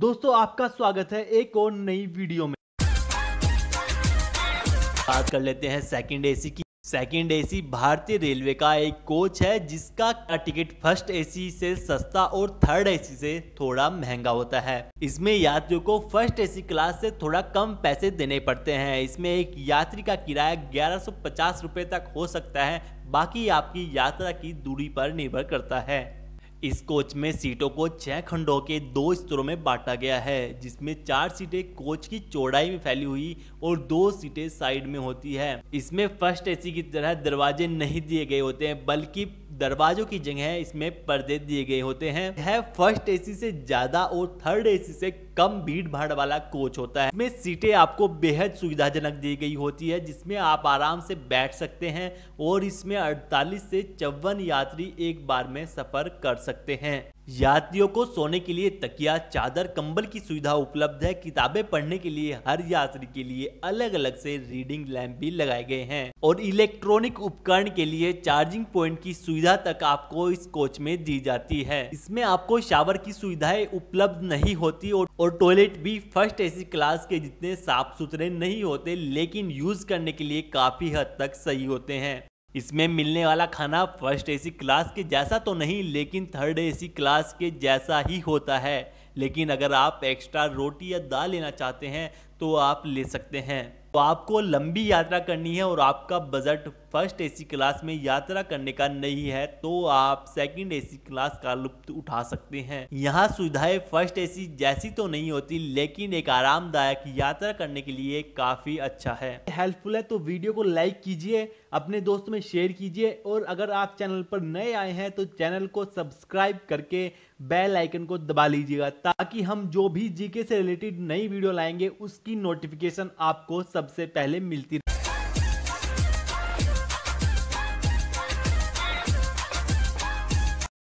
दोस्तों आपका स्वागत है एक और नई वीडियो में बात कर लेते हैं सेकंड एसी की सेकंड एसी भारतीय रेलवे का एक कोच है जिसका टिकट फर्स्ट एसी से सस्ता और थर्ड एसी से थोड़ा महंगा होता है इसमें यात्रियों को फर्स्ट एसी क्लास से थोड़ा कम पैसे देने पड़ते हैं इसमें एक यात्री का किराया ग्यारह सौ तक हो सकता है बाकी आपकी यात्रा की दूरी पर निर्भर करता है इस कोच में सीटों को छह खंडों के दो स्तरों में बांटा गया है जिसमें चार सीटें कोच की चौड़ाई में फैली हुई और दो सीटें साइड में होती है इसमें फर्स्ट एसी की तरह दरवाजे नहीं दिए गए होते हैं बल्कि दरवाजों की जगह इसमें पर्दे दिए गए होते हैं यह फर्स्ट एसी से ज्यादा और थर्ड एसी से कम भीड़ भाड़ वाला कोच होता है इसमें सीटें आपको बेहद सुविधाजनक दी गई होती है जिसमें आप आराम से बैठ सकते हैं और इसमें 48 से चौवन यात्री एक बार में सफर कर सकते हैं यात्रियों को सोने के लिए तकिया चादर कंबल की सुविधा उपलब्ध है किताबें पढ़ने के लिए हर यात्री के लिए अलग अलग से रीडिंग लैंप भी लगाए गए हैं और इलेक्ट्रॉनिक उपकरण के लिए चार्जिंग पॉइंट की सुविधा तक आपको इस कोच में दी जाती है इसमें आपको शावर की सुविधाएं उपलब्ध नहीं होती और, और टॉयलेट भी फर्स्ट ए क्लास के जितने साफ सुथरे नहीं होते लेकिन यूज करने के लिए काफी हद तक सही होते हैं इसमें मिलने वाला खाना फर्स्ट एसी क्लास के जैसा तो नहीं लेकिन थर्ड एसी क्लास के जैसा ही होता है लेकिन अगर आप एक्स्ट्रा रोटी या दाल लेना चाहते हैं तो आप ले सकते हैं तो आपको लंबी यात्रा करनी है और आपका बजट फर्स्ट एसी क्लास में यात्रा करने का नहीं है तो आप सेकंड एसी क्लास का लुप्त उठा सकते हैं यहाँ सुविधाएं फर्स्ट एसी जैसी तो नहीं होती लेकिन एक आरामदायक यात्रा करने के लिए काफी अच्छा है हेल्पफुल है तो वीडियो को लाइक कीजिए अपने दोस्तों में शेयर कीजिए और अगर आप चैनल पर नए आए हैं तो चैनल को सब्सक्राइब करके बेल आइकन को दबा लीजिएगा ताकि हम जो भी जीके से रिलेटेड नई वीडियो लाएंगे उसकी नोटिफिकेशन आपको सब सबसे पहले मिलती